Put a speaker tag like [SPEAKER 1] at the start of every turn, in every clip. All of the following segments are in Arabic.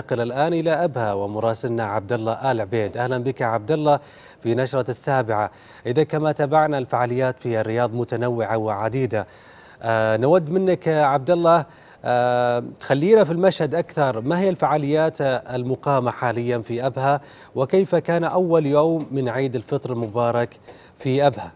[SPEAKER 1] ننتقل الآن إلى أبها ومراسلنا عبد الله آل عبيد أهلا بك عبد الله في نشرة السابعة إذا كما تابعنا الفعاليات في الرياض متنوعة وعديدة آه نود منك عبد الله آه خلينا في المشهد أكثر ما هي الفعاليات المقامة حاليا في أبها وكيف كان أول يوم من عيد الفطر المبارك في أبها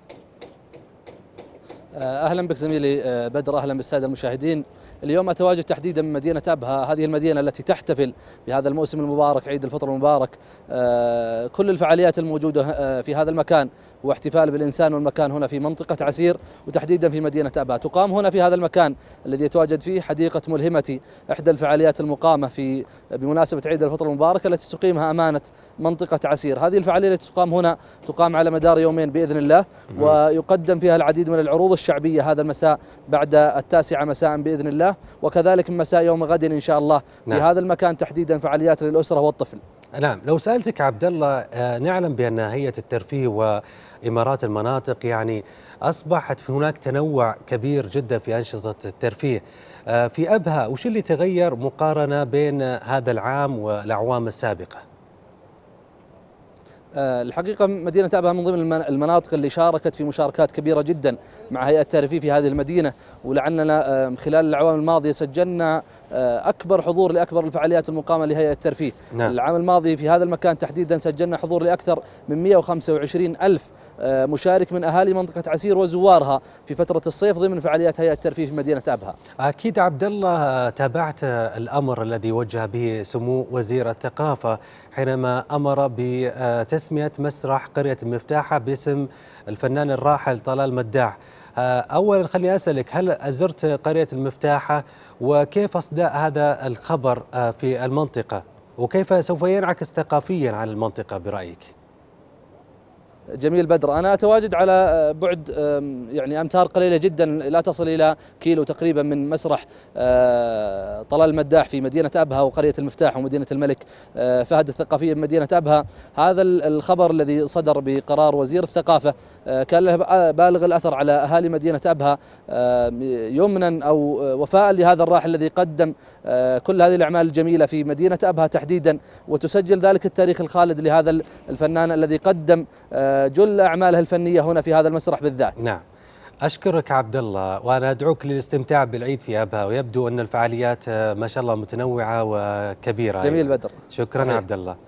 [SPEAKER 1] آه، اهلا بك زميلي آه،
[SPEAKER 2] بدر اهلا بالساده المشاهدين اليوم اتواجد تحديدا من مدينه ابها هذه المدينه التي تحتفل بهذا الموسم المبارك عيد الفطر المبارك آه، كل الفعاليات الموجوده في هذا المكان واحتفال بالإنسان والمكان هنا في منطقة عسير وتحديدا في مدينة أبا تقام هنا في هذا المكان الذي يتواجد فيه حديقة ملهمتي إحدى الفعاليات المقامة في بمناسبة عيد الفطر المبارك التي تقيمها أمانة منطقة عسير هذه الفعالية التي تقام هنا تقام على مدار يومين بإذن الله ويقدم فيها العديد من العروض الشعبية هذا المساء بعد التاسعة مساء بإذن الله وكذلك مساء يوم غد إن شاء الله في نعم. هذا المكان تحديدا فعاليات للأسرة والطفل
[SPEAKER 1] نعم لو سالتك عبد الله آه، نعلم بان هيئه الترفيه وامارات المناطق يعني اصبحت في هناك تنوع كبير جدا في انشطه الترفيه آه، في ابها وش اللي تغير مقارنه بين هذا العام والاعوام السابقه؟ آه، الحقيقة مدينة أبها
[SPEAKER 2] من ضمن المناطق اللي شاركت في مشاركات كبيرة جدا مع هيئة التعريفي في هذه المدينة ولعلنا آه، خلال العوام الماضية سجلنا آه، أكبر حضور لأكبر الفعاليات المقامة لهيئة الترفيه نعم. العام الماضي في هذا المكان تحديدا سجلنا حضور لأكثر من 125 ألف آه، مشارك من اهالي منطقه عسير وزوارها في فتره الصيف ضمن فعاليات هيئه الترفيه في مدينه ابها.
[SPEAKER 1] اكيد عبد الله تابعت الامر الذي وجه به سمو وزير الثقافه حينما امر بتسميه مسرح قريه المفتاحه باسم الفنان الراحل طلال مداح. آه، اولا خليني اسالك هل زرت قريه المفتاحه وكيف اصداء هذا الخبر آه، في المنطقه؟ وكيف سوف ينعكس ثقافيا على المنطقه برايك؟
[SPEAKER 2] جميل بدر أنا أتواجد على آه، بعد يعني أمتار قليلة جدا لا تصل إلى كيلو تقريبا من مسرح آه، طلال المداح في مدينة أبها وقرية المفتاح ومدينة الملك آه، فهد الثقافية بمدينة أبها هذا الخبر الذي صدر بقرار وزير الثقافة كان له بالغ الأثر على أهالي مدينة أبها يمنا أو وفاء لهذا الراحل الذي قدم كل هذه الأعمال الجميلة في مدينة أبها تحديدا وتسجل ذلك التاريخ الخالد لهذا الفنان الذي قدم
[SPEAKER 1] جل أعمالها الفنية هنا في هذا المسرح بالذات نعم أشكرك عبد الله وأنا أدعوك للاستمتاع بالعيد في أبها ويبدو أن الفعاليات آه، ما شاء الله متنوعة وكبيرة جميل بدر شكرا صحيح. عبد الله